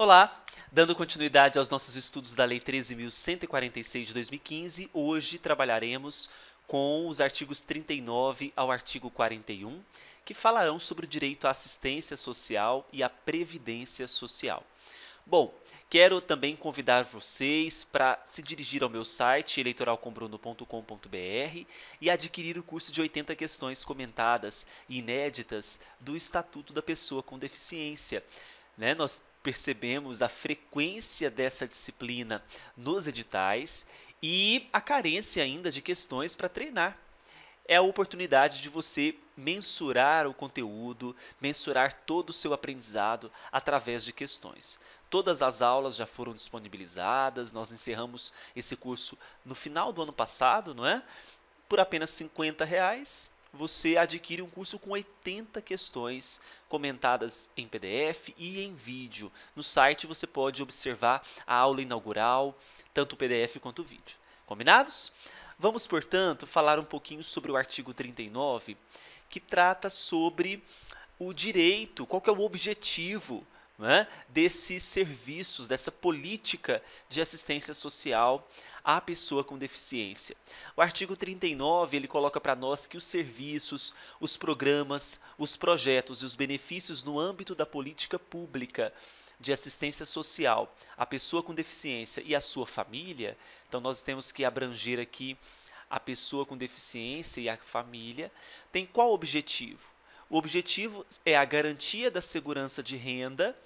Olá, dando continuidade aos nossos estudos da Lei 13.146 de 2015, hoje trabalharemos com os artigos 39 ao artigo 41, que falarão sobre o direito à assistência social e à previdência social. Bom, quero também convidar vocês para se dirigir ao meu site eleitoralcombruno.com.br e adquirir o curso de 80 questões comentadas e inéditas do Estatuto da Pessoa com Deficiência. Né? Nós percebemos a frequência dessa disciplina nos editais e a carência ainda de questões para treinar. É a oportunidade de você mensurar o conteúdo, mensurar todo o seu aprendizado através de questões. Todas as aulas já foram disponibilizadas, nós encerramos esse curso no final do ano passado, não é? Por apenas R$ 50 reais você adquire um curso com 80 questões comentadas em PDF e em vídeo. No site você pode observar a aula inaugural, tanto o PDF quanto o vídeo. Combinados? Vamos, portanto, falar um pouquinho sobre o artigo 39, que trata sobre o direito, qual é o objetivo né, desses serviços, dessa política de assistência social à pessoa com deficiência. O artigo 39 ele coloca para nós que os serviços, os programas, os projetos e os benefícios no âmbito da política pública de assistência social à pessoa com deficiência e à sua família, então nós temos que abranger aqui a pessoa com deficiência e a família, tem qual objetivo? O objetivo é a garantia da segurança de renda,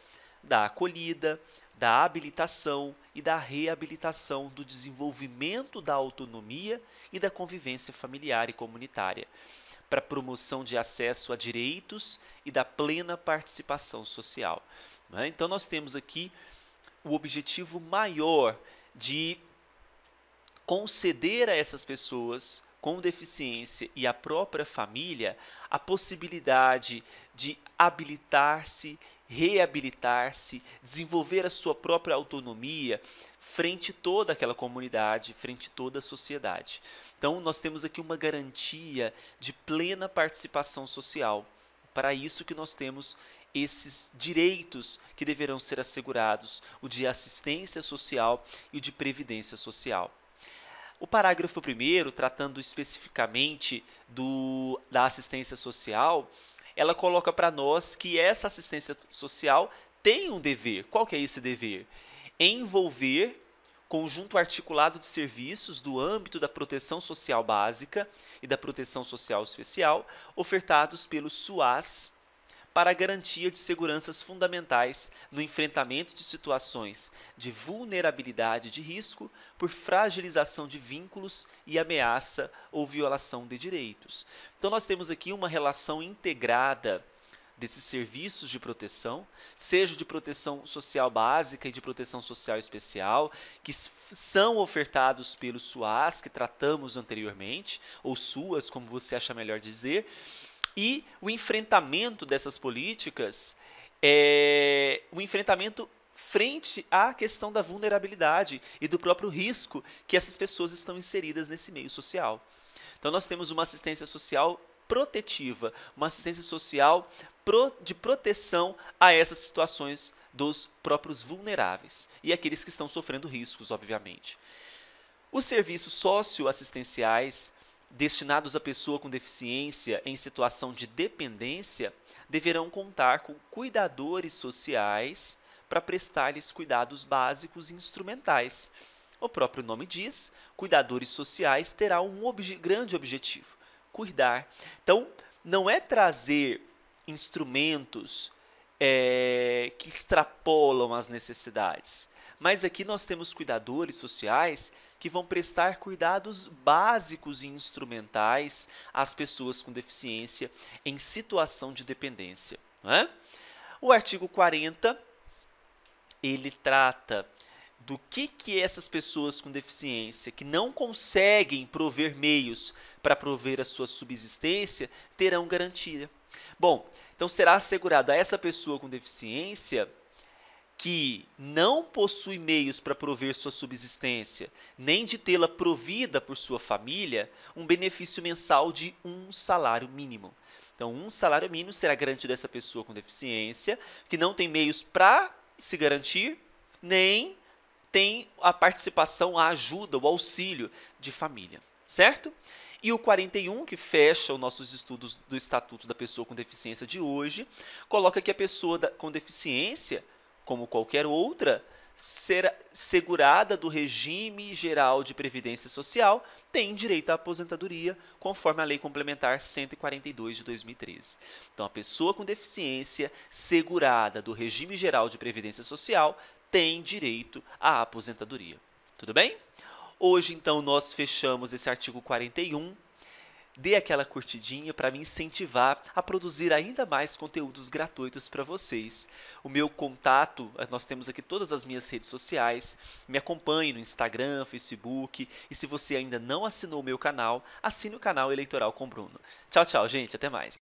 da acolhida, da habilitação e da reabilitação do desenvolvimento da autonomia e da convivência familiar e comunitária, para promoção de acesso a direitos e da plena participação social. Né? Então, nós temos aqui o objetivo maior de conceder a essas pessoas com deficiência e a própria família a possibilidade de habilitar-se, reabilitar-se, desenvolver a sua própria autonomia frente toda aquela comunidade, frente toda a sociedade. Então, nós temos aqui uma garantia de plena participação social. Para isso que nós temos esses direitos que deverão ser assegurados, o de assistência social e o de previdência social. O parágrafo 1, tratando especificamente do, da assistência social, ela coloca para nós que essa assistência social tem um dever. Qual que é esse dever? Envolver conjunto articulado de serviços do âmbito da proteção social básica e da proteção social especial ofertados pelos SUAS para a garantia de seguranças fundamentais no enfrentamento de situações de vulnerabilidade de risco por fragilização de vínculos e ameaça ou violação de direitos. Então, nós temos aqui uma relação integrada desses serviços de proteção, seja de proteção social básica e de proteção social especial, que são ofertados pelos SUAS, que tratamos anteriormente, ou SUAS, como você acha melhor dizer, e o enfrentamento dessas políticas é o enfrentamento frente à questão da vulnerabilidade e do próprio risco que essas pessoas estão inseridas nesse meio social. Então, nós temos uma assistência social protetiva, uma assistência social de proteção a essas situações dos próprios vulneráveis e aqueles que estão sofrendo riscos, obviamente. Os serviços socioassistenciais destinados à pessoa com deficiência em situação de dependência deverão contar com cuidadores sociais para prestar-lhes cuidados básicos e instrumentais. O próprio nome diz, cuidadores sociais terá um obje grande objetivo, cuidar. Então, não é trazer instrumentos é, que extrapolam as necessidades. Mas aqui nós temos cuidadores sociais que vão prestar cuidados básicos e instrumentais às pessoas com deficiência em situação de dependência. É? O artigo 40 ele trata do que, que essas pessoas com deficiência que não conseguem prover meios para prover a sua subsistência terão garantia. Bom, então será assegurado a essa pessoa com deficiência que não possui meios para prover sua subsistência, nem de tê-la provida por sua família, um benefício mensal de um salário mínimo. Então, um salário mínimo será garantido a essa pessoa com deficiência, que não tem meios para se garantir, nem tem a participação, a ajuda, o auxílio de família, certo? E o 41, que fecha os nossos estudos do Estatuto da Pessoa com Deficiência de hoje, coloca que a pessoa com deficiência como qualquer outra, ser segurada do regime geral de previdência social, tem direito à aposentadoria, conforme a Lei Complementar 142 de 2013. Então, a pessoa com deficiência segurada do regime geral de previdência social tem direito à aposentadoria. Tudo bem? Hoje, então, nós fechamos esse artigo 41 dê aquela curtidinha para me incentivar a produzir ainda mais conteúdos gratuitos para vocês. O meu contato, eh, nós temos aqui todas as minhas redes sociais. Me acompanhe no Instagram, Facebook e se você ainda não assinou o meu canal, assine o canal Eleitoral com Bruno. Tchau, tchau, gente, até mais.